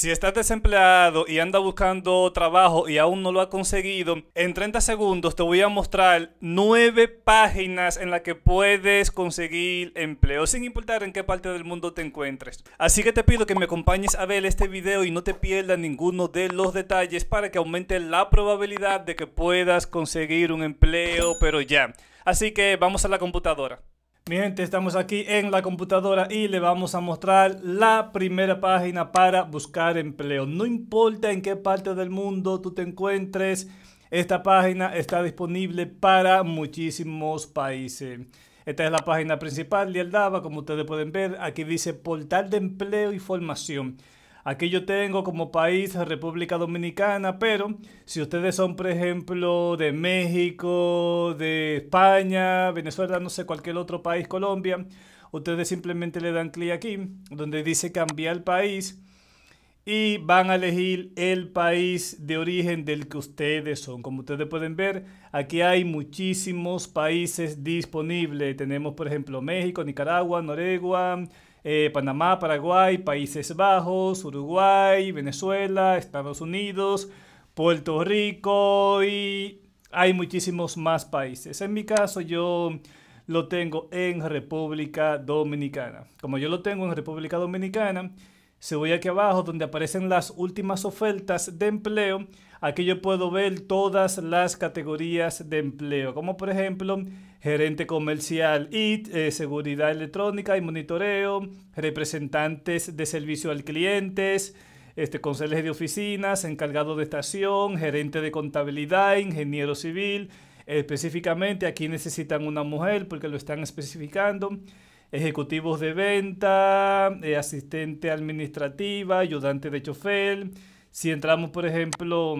Si estás desempleado y anda buscando trabajo y aún no lo has conseguido, en 30 segundos te voy a mostrar 9 páginas en las que puedes conseguir empleo, sin importar en qué parte del mundo te encuentres. Así que te pido que me acompañes a ver este video y no te pierdas ninguno de los detalles para que aumente la probabilidad de que puedas conseguir un empleo, pero ya. Así que vamos a la computadora. Mi estamos aquí en la computadora y le vamos a mostrar la primera página para buscar empleo. No importa en qué parte del mundo tú te encuentres, esta página está disponible para muchísimos países. Esta es la página principal de como ustedes pueden ver. Aquí dice portal de empleo y formación. Aquí yo tengo como país República Dominicana, pero si ustedes son, por ejemplo, de México, de España, Venezuela, no sé, cualquier otro país, Colombia, ustedes simplemente le dan clic aquí, donde dice cambiar país y van a elegir el país de origen del que ustedes son. Como ustedes pueden ver, aquí hay muchísimos países disponibles. Tenemos, por ejemplo, México, Nicaragua, Noruega, eh, Panamá, Paraguay, Países Bajos, Uruguay, Venezuela, Estados Unidos, Puerto Rico y hay muchísimos más países. En mi caso yo lo tengo en República Dominicana. Como yo lo tengo en República Dominicana, si voy aquí abajo donde aparecen las últimas ofertas de empleo, aquí yo puedo ver todas las categorías de empleo, como por ejemplo gerente comercial y eh, seguridad electrónica y monitoreo, representantes de servicio al cliente, este, de oficinas, encargado de estación, gerente de contabilidad, ingeniero civil. Específicamente aquí necesitan una mujer porque lo están especificando ejecutivos de venta, eh, asistente administrativa, ayudante de chofer. Si entramos, por ejemplo,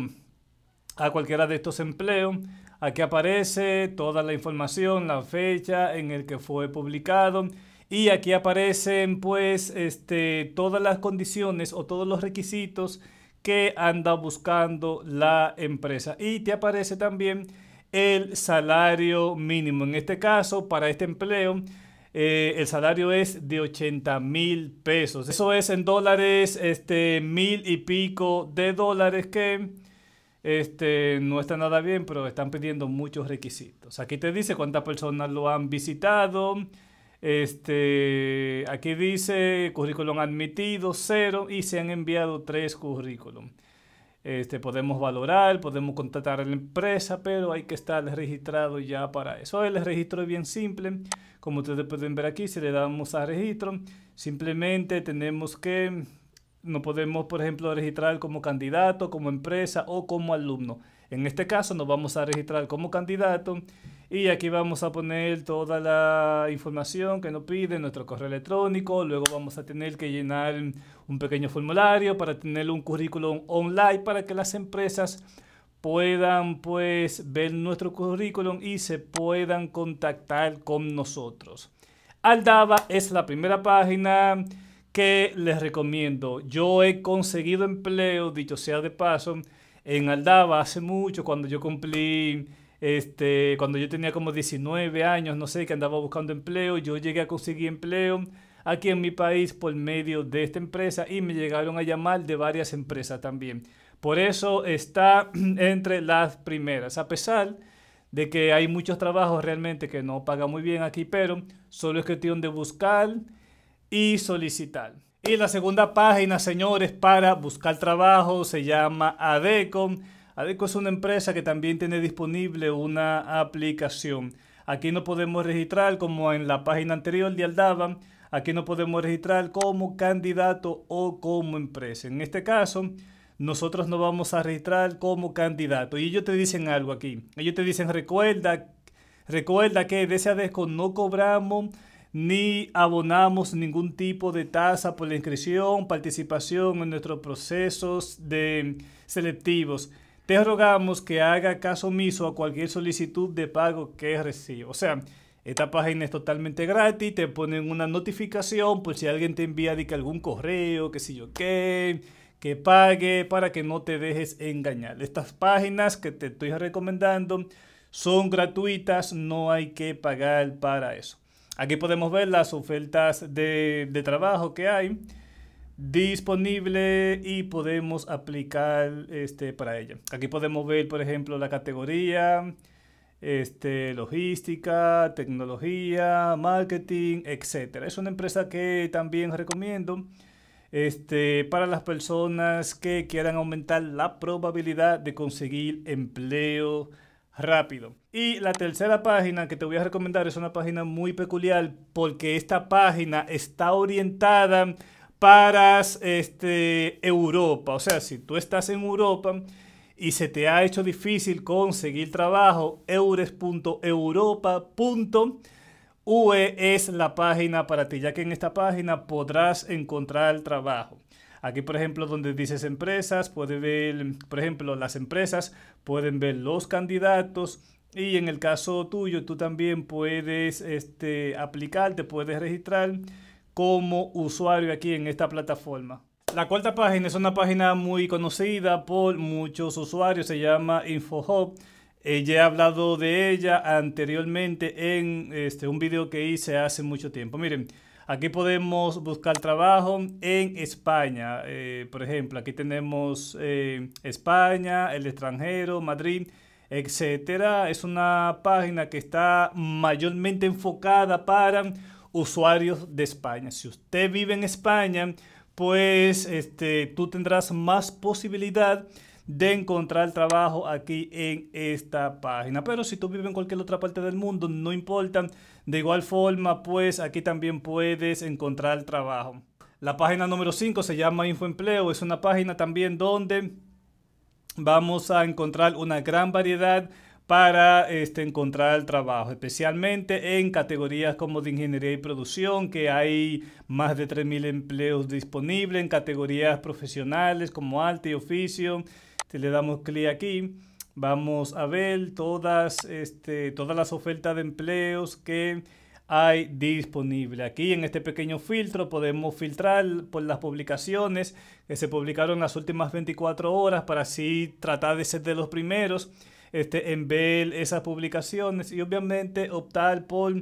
a cualquiera de estos empleos, aquí aparece toda la información, la fecha en el que fue publicado. Y aquí aparecen pues este, todas las condiciones o todos los requisitos que anda buscando la empresa. Y te aparece también el salario mínimo. En este caso, para este empleo, eh, el salario es de 80 mil pesos. Eso es en dólares, este, mil y pico de dólares que este, no está nada bien, pero están pidiendo muchos requisitos. Aquí te dice cuántas personas lo han visitado. Este, aquí dice currículum admitido, cero, y se han enviado tres currículum. Este, podemos valorar, podemos contratar a la empresa, pero hay que estar registrado ya para eso. El registro es bien simple, como ustedes pueden ver aquí, si le damos a registro, simplemente tenemos que, no podemos, por ejemplo, registrar como candidato, como empresa o como alumno. En este caso nos vamos a registrar como candidato y aquí vamos a poner toda la información que nos pide, nuestro correo electrónico. Luego vamos a tener que llenar un pequeño formulario para tener un currículum online para que las empresas puedan pues ver nuestro currículum y se puedan contactar con nosotros. Aldaba es la primera página que les recomiendo. Yo he conseguido empleo, dicho sea de paso, en Aldaba hace mucho cuando yo cumplí este, cuando yo tenía como 19 años, no sé, que andaba buscando empleo, yo llegué a conseguir empleo aquí en mi país por medio de esta empresa y me llegaron a llamar de varias empresas también. Por eso está entre las primeras, a pesar de que hay muchos trabajos realmente que no pagan muy bien aquí, pero solo es cuestión de buscar y solicitar. Y la segunda página, señores, para buscar trabajo se llama ADECOM Adeco es una empresa que también tiene disponible una aplicación. Aquí no podemos registrar como en la página anterior de Aldaba. Aquí no podemos registrar como candidato o como empresa. En este caso, nosotros nos vamos a registrar como candidato. Y ellos te dicen algo aquí. Ellos te dicen, recuerda, recuerda que de ese no cobramos ni abonamos ningún tipo de tasa por la inscripción, participación en nuestros procesos de selectivos te rogamos que haga caso omiso a cualquier solicitud de pago que reciba. O sea, esta página es totalmente gratis, te ponen una notificación por si alguien te envía algún correo, que si yo qué, que pague para que no te dejes engañar. Estas páginas que te estoy recomendando son gratuitas, no hay que pagar para eso. Aquí podemos ver las ofertas de, de trabajo que hay disponible y podemos aplicar este, para ella. Aquí podemos ver, por ejemplo, la categoría, este, logística, tecnología, marketing, etcétera Es una empresa que también recomiendo este, para las personas que quieran aumentar la probabilidad de conseguir empleo rápido. Y la tercera página que te voy a recomendar es una página muy peculiar porque esta página está orientada para este, Europa. O sea, si tú estás en Europa y se te ha hecho difícil conseguir trabajo, eures.europa.ue es la página para ti, ya que en esta página podrás encontrar el trabajo. Aquí, por ejemplo, donde dices empresas, puede ver, por ejemplo, las empresas pueden ver los candidatos y en el caso tuyo, tú también puedes este, aplicar, te puedes registrar como usuario aquí en esta plataforma. La cuarta página es una página muy conocida por muchos usuarios, se llama InfoHub. Eh, ya he hablado de ella anteriormente en este, un video que hice hace mucho tiempo. Miren, aquí podemos buscar trabajo en España. Eh, por ejemplo, aquí tenemos eh, España, el extranjero, Madrid, etcétera. Es una página que está mayormente enfocada para usuarios de España. Si usted vive en España, pues este, tú tendrás más posibilidad de encontrar trabajo aquí en esta página. Pero si tú vives en cualquier otra parte del mundo, no importa. De igual forma, pues aquí también puedes encontrar trabajo. La página número 5 se llama Infoempleo. Es una página también donde vamos a encontrar una gran variedad de para este, encontrar el trabajo, especialmente en categorías como de ingeniería y producción, que hay más de 3.000 empleos disponibles, en categorías profesionales como arte y oficio. Si este, le damos clic aquí, vamos a ver todas, este, todas las ofertas de empleos que hay disponible. Aquí en este pequeño filtro podemos filtrar por las publicaciones que se publicaron las últimas 24 horas para así tratar de ser de los primeros este, en ver esas publicaciones y obviamente optar por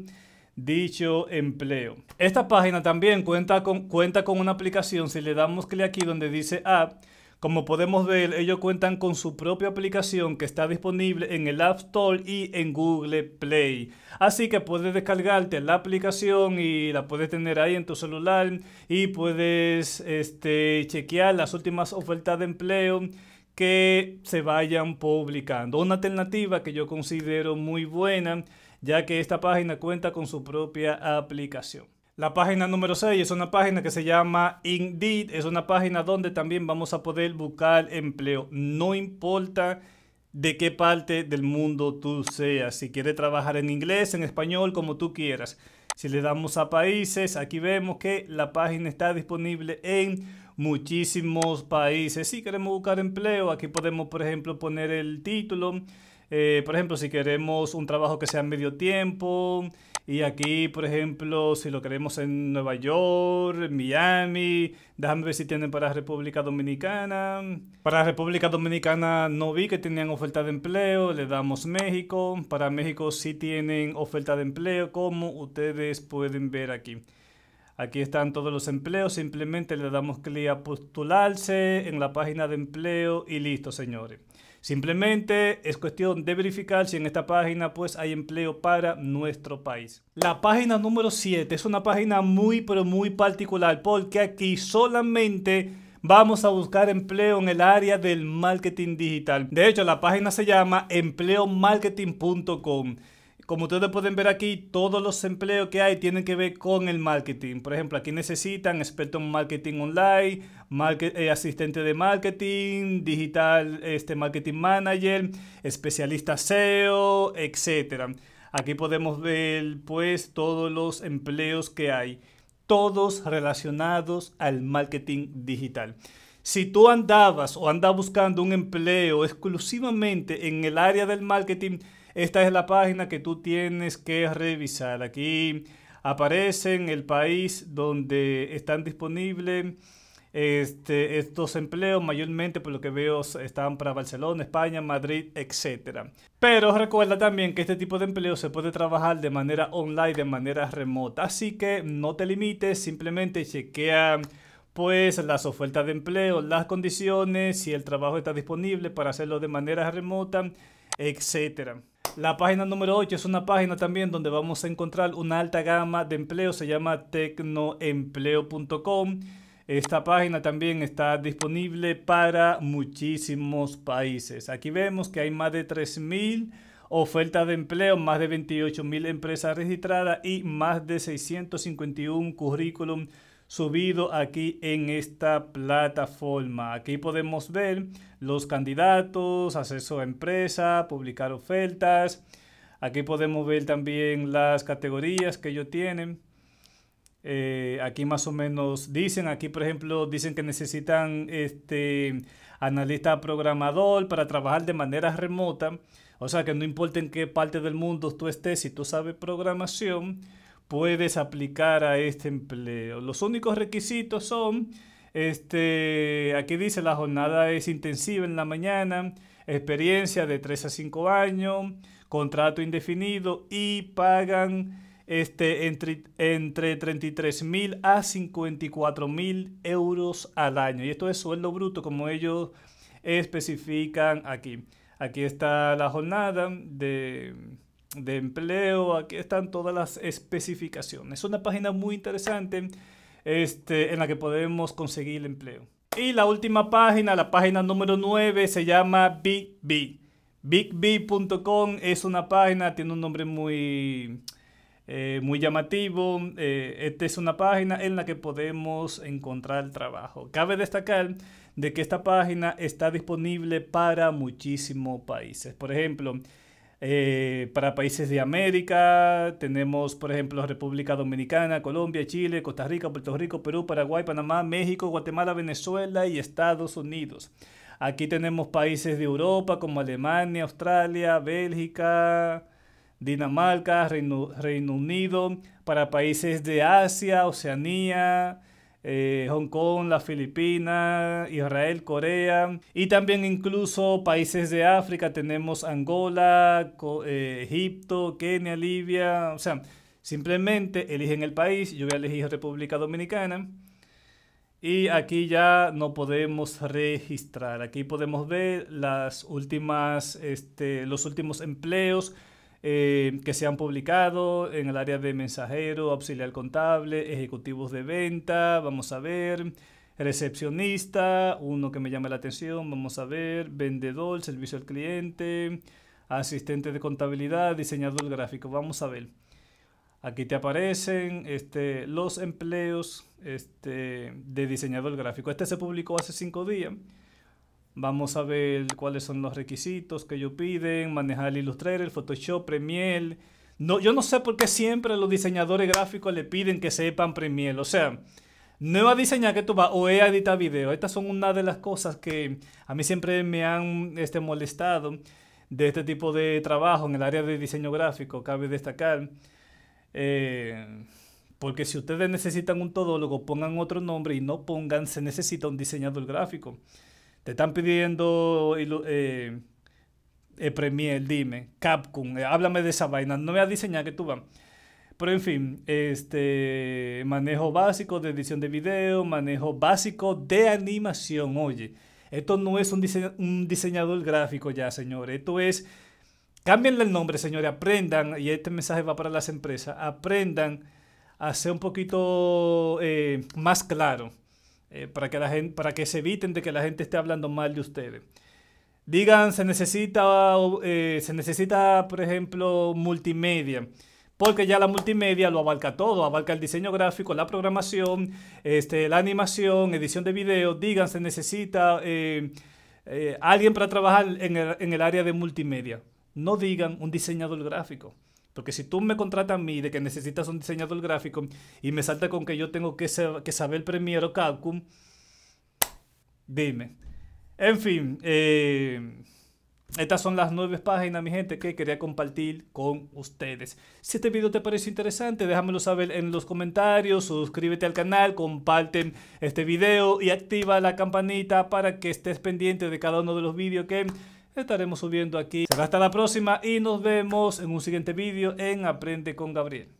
dicho empleo. Esta página también cuenta con, cuenta con una aplicación, si le damos clic aquí donde dice app, como podemos ver, ellos cuentan con su propia aplicación que está disponible en el App Store y en Google Play. Así que puedes descargarte la aplicación y la puedes tener ahí en tu celular y puedes este, chequear las últimas ofertas de empleo que se vayan publicando. Una alternativa que yo considero muy buena, ya que esta página cuenta con su propia aplicación. La página número 6 es una página que se llama Indeed. Es una página donde también vamos a poder buscar empleo. No importa de qué parte del mundo tú seas. Si quieres trabajar en inglés, en español, como tú quieras. Si le damos a países, aquí vemos que la página está disponible en muchísimos países. Si queremos buscar empleo, aquí podemos, por ejemplo, poner el título. Eh, por ejemplo, si queremos un trabajo que sea medio tiempo, y aquí, por ejemplo, si lo queremos en Nueva York, Miami, déjame ver si tienen para República Dominicana. Para República Dominicana no vi que tenían oferta de empleo, le damos México. Para México sí tienen oferta de empleo, como ustedes pueden ver aquí. Aquí están todos los empleos, simplemente le damos clic a postularse en la página de empleo y listo, señores. Simplemente es cuestión de verificar si en esta página pues hay empleo para nuestro país. La página número 7 es una página muy pero muy particular porque aquí solamente vamos a buscar empleo en el área del marketing digital. De hecho, la página se llama empleomarketing.com como ustedes pueden ver aquí, todos los empleos que hay tienen que ver con el marketing. Por ejemplo, aquí necesitan experto en marketing online, eh, asistente de marketing, digital este, marketing manager, especialista SEO, etc. Aquí podemos ver pues todos los empleos que hay, todos relacionados al marketing digital. Si tú andabas o andas buscando un empleo exclusivamente en el área del marketing, esta es la página que tú tienes que revisar. Aquí aparecen el país donde están disponibles este, estos empleos, mayormente por lo que veo están para Barcelona, España, Madrid, etc. Pero recuerda también que este tipo de empleo se puede trabajar de manera online, de manera remota, así que no te limites, simplemente chequea pues las ofertas de empleo, las condiciones, si el trabajo está disponible para hacerlo de manera remota, etcétera. La página número 8 es una página también donde vamos a encontrar una alta gama de empleo, se llama tecnoempleo.com. Esta página también está disponible para muchísimos países. Aquí vemos que hay más de 3.000 ofertas de empleo, más de 28.000 empresas registradas y más de 651 currículum subido aquí en esta plataforma. Aquí podemos ver los candidatos, acceso a empresa, publicar ofertas. Aquí podemos ver también las categorías que ellos tienen. Eh, aquí más o menos dicen, aquí por ejemplo dicen que necesitan este analista programador para trabajar de manera remota. O sea que no importa en qué parte del mundo tú estés, si tú sabes programación, puedes aplicar a este empleo. Los únicos requisitos son, este, aquí dice la jornada es intensiva en la mañana, experiencia de 3 a 5 años, contrato indefinido y pagan este, entre, entre 33 mil a 54 mil euros al año. Y esto es sueldo bruto, como ellos especifican aquí. Aquí está la jornada de de empleo, aquí están todas las especificaciones. Es una página muy interesante este, en la que podemos conseguir empleo. Y la última página, la página número 9, se llama BigB. BigB.com es una página, tiene un nombre muy, eh, muy llamativo. Eh, esta es una página en la que podemos encontrar el trabajo. Cabe destacar de que esta página está disponible para muchísimos países. Por ejemplo, eh, para países de América tenemos, por ejemplo, República Dominicana, Colombia, Chile, Costa Rica, Puerto Rico, Perú, Paraguay, Panamá, México, Guatemala, Venezuela y Estados Unidos. Aquí tenemos países de Europa como Alemania, Australia, Bélgica, Dinamarca, Reino, Reino Unido. Para países de Asia, Oceanía, eh, Hong Kong, las Filipinas, Israel, Corea y también incluso países de África. Tenemos Angola, eh, Egipto, Kenia, Libia. O sea, simplemente eligen el país. Yo voy a elegir República Dominicana. Y aquí ya no podemos registrar. Aquí podemos ver las últimas, este, los últimos empleos eh, que se han publicado en el área de mensajero, auxiliar contable, ejecutivos de venta, vamos a ver, recepcionista, uno que me llama la atención, vamos a ver, vendedor, servicio al cliente, asistente de contabilidad, diseñador gráfico, vamos a ver. Aquí te aparecen este, los empleos este, de diseñador gráfico. Este se publicó hace cinco días. Vamos a ver cuáles son los requisitos que ellos piden, manejar el Illustrator, el Photoshop, Premiere. No, yo no sé por qué siempre los diseñadores gráficos le piden que sepan Premiere. O sea, no va a diseñar que tú vas o a editar video. Estas son una de las cosas que a mí siempre me han este, molestado de este tipo de trabajo en el área de diseño gráfico, cabe destacar. Eh, porque si ustedes necesitan un todólogo, pongan otro nombre y no pongan se necesita un diseñador gráfico. Te están pidiendo eh, eh Premiere, dime, Capcom, eh, háblame de esa vaina, no voy a diseñar que tú vas. Pero en fin, este manejo básico de edición de video, manejo básico de animación. Oye, esto no es un, diseñador gráfico ya, señores. Esto es, cámbienle el nombre, señores, aprendan, y este mensaje va para las empresas, aprendan a ser un poquito eh, más claro eh, para, que la gente, para que se eviten de que la gente esté hablando mal de ustedes. Digan, se necesita, eh, se necesita, por ejemplo, multimedia. Porque ya la multimedia lo abarca todo, abarca el diseño gráfico, la programación, este, la animación, edición de video. Digan, se necesita eh, alguien para trabajar en el, en el área de multimedia. No digan un diseñador gráfico. Porque si tú me contratas a mí de que necesitas un diseñador gráfico y me salta con que yo tengo que, saber Premiere o Capcom, dime. En fin, eh, estas son las nueve páginas, mi gente, que quería compartir con ustedes. Si este video te parece interesante, déjamelo saber en los comentarios, suscríbete al canal, comparte este video y activa la campanita para que estés pendiente de cada uno de los videos que estaremos subiendo aquí. hasta la próxima y nos vemos en un siguiente vídeo en Aprende con Gabriel.